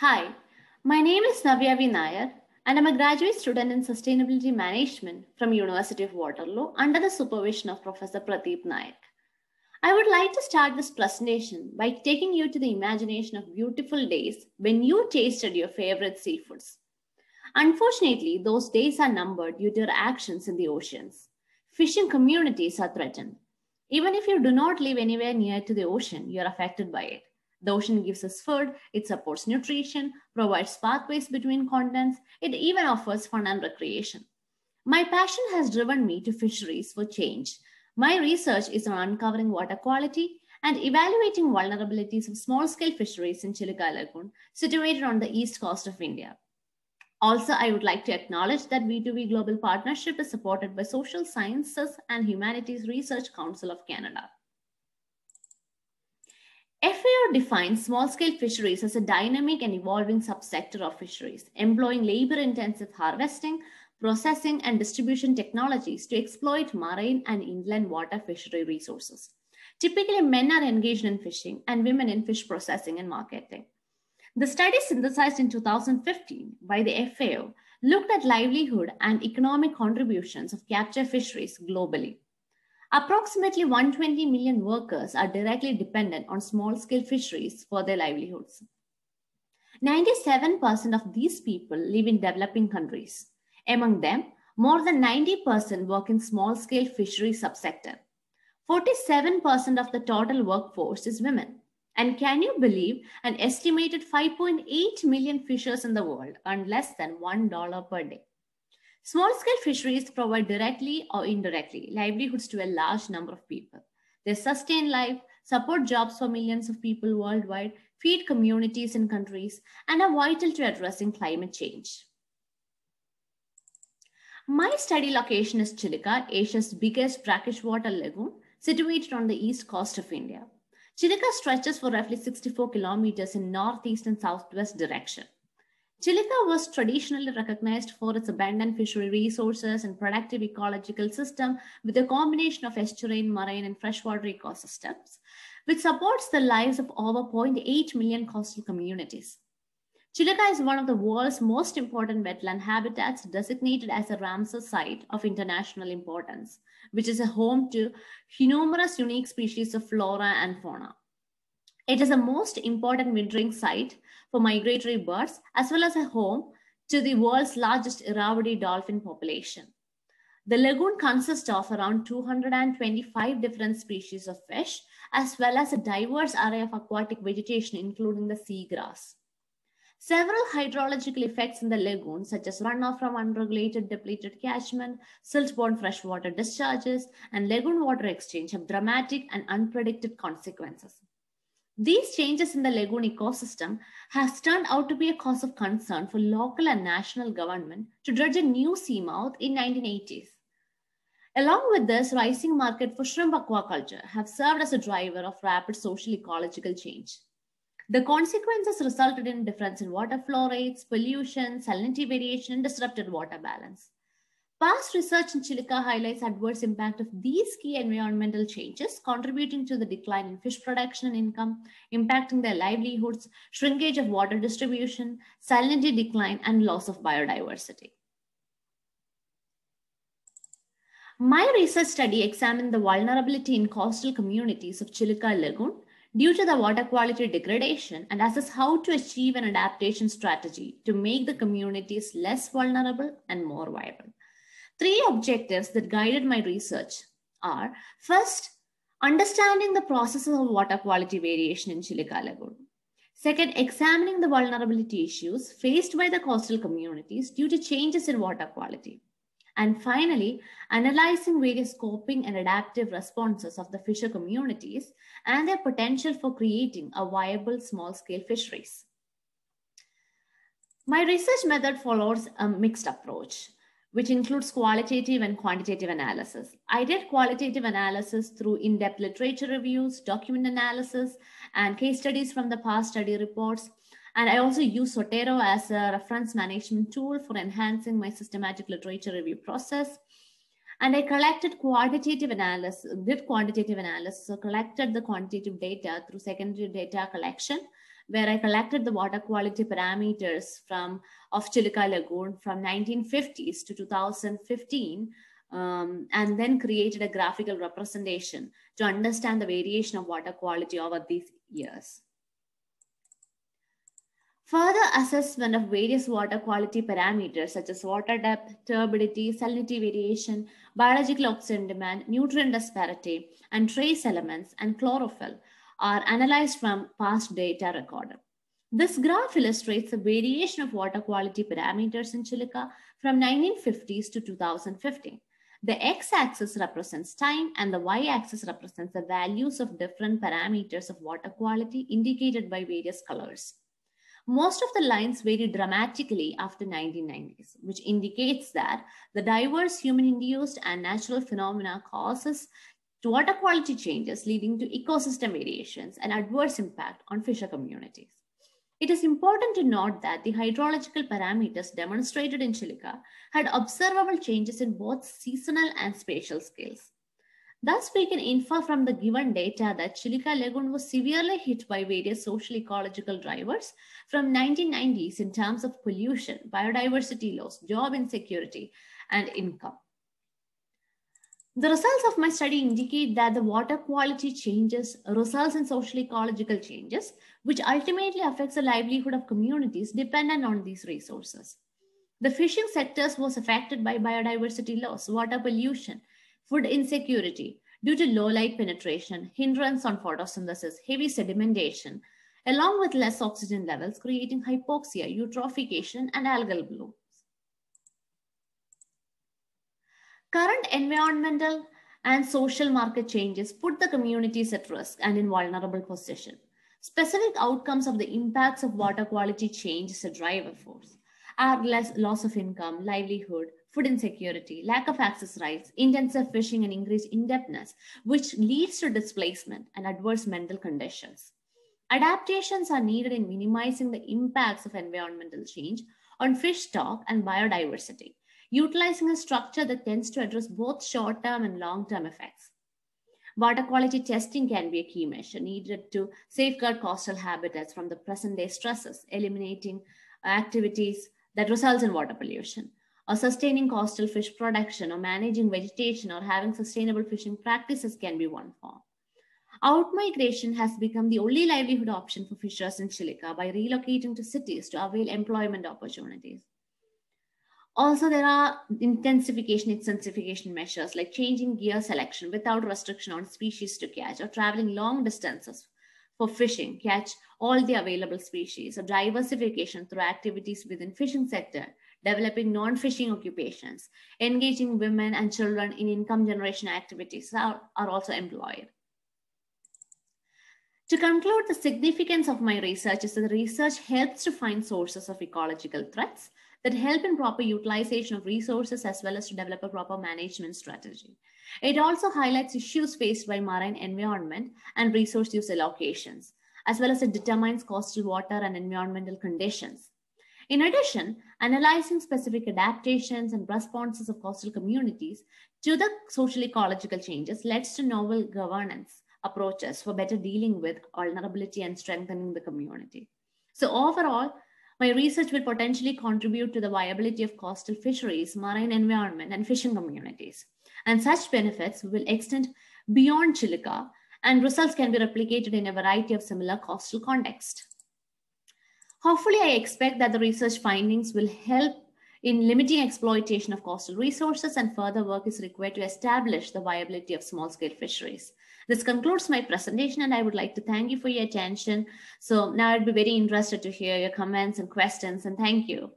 Hi, my name is Navya Vinayar, and I'm a graduate student in Sustainability Management from University of Waterloo under the supervision of Professor Pratip Nayak. I would like to start this presentation by taking you to the imagination of beautiful days when you tasted your favorite seafoods. Unfortunately, those days are numbered due to your actions in the oceans. Fishing communities are threatened. Even if you do not live anywhere near to the ocean, you are affected by it. The ocean gives us food, it supports nutrition, provides pathways between continents, it even offers fun and recreation. My passion has driven me to fisheries for change. My research is on uncovering water quality and evaluating vulnerabilities of small-scale fisheries in Chilika Lagoon, situated on the east coast of India. Also, I would like to acknowledge that V2V Global Partnership is supported by Social Sciences and Humanities Research Council of Canada. FAO defines small-scale fisheries as a dynamic and evolving subsector of fisheries, employing labor-intensive harvesting, processing, and distribution technologies to exploit marine and inland water fishery resources. Typically, men are engaged in fishing and women in fish processing and marketing. The study synthesized in 2015 by the FAO looked at livelihood and economic contributions of capture fisheries globally. Approximately 120 million workers are directly dependent on small scale fisheries for their livelihoods. 97% of these people live in developing countries. Among them, more than 90% work in small scale fishery subsector. 47% of the total workforce is women. And can you believe an estimated 5.8 million fishers in the world earn less than $1 per day? Small scale fisheries provide directly or indirectly livelihoods to a large number of people. They sustain life, support jobs for millions of people worldwide, feed communities and countries, and are vital to addressing climate change. My study location is Chilika, Asia's biggest brackish water lagoon, situated on the east coast of India. Chilika stretches for roughly 64 kilometers in northeast and southwest direction. Chilika was traditionally recognized for its abundant fishery resources and productive ecological system with a combination of estuarine, marine, and freshwater ecosystems, which supports the lives of over 0.8 million coastal communities. Chilika is one of the world's most important wetland habitats designated as a Ramsar site of international importance, which is a home to numerous unique species of flora and fauna. It is the most important wintering site for migratory birds as well as a home to the world's largest Irrawaddy dolphin population. The lagoon consists of around 225 different species of fish, as well as a diverse array of aquatic vegetation, including the seagrass. Several hydrological effects in the lagoon, such as runoff from unregulated depleted catchment, silt-borne freshwater discharges, and lagoon water exchange have dramatic and unpredicted consequences. These changes in the lagoon ecosystem has turned out to be a cause of concern for local and national government to dredge a new seamouth in 1980s. Along with this, rising market for shrimp aquaculture have served as a driver of rapid social ecological change. The consequences resulted in difference in water flow rates, pollution, salinity variation, and disrupted water balance. Past research in Chilika highlights adverse impact of these key environmental changes contributing to the decline in fish production and income, impacting their livelihoods, shrinkage of water distribution, salinity decline, and loss of biodiversity. My research study examined the vulnerability in coastal communities of Chilika Lagoon due to the water quality degradation and assess how to achieve an adaptation strategy to make the communities less vulnerable and more vibrant. Three objectives that guided my research are first, understanding the processes of water quality variation in Chilika Lagoon. Second, examining the vulnerability issues faced by the coastal communities due to changes in water quality. And finally, analyzing various coping and adaptive responses of the fisher communities and their potential for creating a viable small-scale fisheries. My research method follows a mixed approach which includes qualitative and quantitative analysis. I did qualitative analysis through in-depth literature reviews, document analysis, and case studies from the past study reports. And I also use Sotero as a reference management tool for enhancing my systematic literature review process. And I collected quantitative analysis, did quantitative analysis, so collected the quantitative data through secondary data collection where I collected the water quality parameters from of Chilika Lagoon from 1950s to 2015, um, and then created a graphical representation to understand the variation of water quality over these years. Further assessment of various water quality parameters such as water depth, turbidity, salinity variation, biological oxygen demand, nutrient disparity, and trace elements, and chlorophyll are analyzed from past data recorded. This graph illustrates the variation of water quality parameters in Chilika from 1950s to 2015. The x-axis represents time and the y-axis represents the values of different parameters of water quality indicated by various colors. Most of the lines vary dramatically after 1990s, which indicates that the diverse human-induced and natural phenomena causes to water quality changes leading to ecosystem variations and adverse impact on fisher communities. It is important to note that the hydrological parameters demonstrated in Chilica had observable changes in both seasonal and spatial scales. Thus, we can infer from the given data that Chilica Lagoon was severely hit by various social ecological drivers from 1990s in terms of pollution, biodiversity loss, job insecurity, and income. The results of my study indicate that the water quality changes results in social ecological changes, which ultimately affects the livelihood of communities dependent on these resources. The fishing sectors was affected by biodiversity loss, water pollution, food insecurity due to low light penetration, hindrance on photosynthesis, heavy sedimentation, along with less oxygen levels, creating hypoxia, eutrophication, and algal bloom. Current environmental and social market changes put the communities at risk and in vulnerable position. Specific outcomes of the impacts of water quality change is a driver force are less loss of income, livelihood, food insecurity, lack of access rights, intensive fishing, and increased indebtedness, which leads to displacement and adverse mental conditions. Adaptations are needed in minimizing the impacts of environmental change on fish stock and biodiversity utilizing a structure that tends to address both short term and long term effects. Water quality testing can be a key measure needed to safeguard coastal habitats from the present day stresses, eliminating activities that results in water pollution, or sustaining coastal fish production, or managing vegetation, or having sustainable fishing practices can be one form. Outmigration has become the only livelihood option for fishers in Chilika by relocating to cities to avail employment opportunities. Also, there are intensification, intensification measures like changing gear selection without restriction on species to catch or traveling long distances for fishing, catch all the available species or diversification through activities within fishing sector, developing non-fishing occupations, engaging women and children in income generation activities are, are also employed. To conclude, the significance of my research is that the research helps to find sources of ecological threats that help in proper utilization of resources as well as to develop a proper management strategy. It also highlights issues faced by marine environment and resource use allocations, as well as it determines coastal water and environmental conditions. In addition, analyzing specific adaptations and responses of coastal communities to the social ecological changes leads to novel governance approaches for better dealing with vulnerability and strengthening the community. So overall, my research will potentially contribute to the viability of coastal fisheries, marine environment, and fishing communities. And such benefits will extend beyond Chilika, and results can be replicated in a variety of similar coastal contexts. Hopefully, I expect that the research findings will help in limiting exploitation of coastal resources and further work is required to establish the viability of small-scale fisheries. This concludes my presentation and I would like to thank you for your attention. So now I'd be very interested to hear your comments and questions and thank you.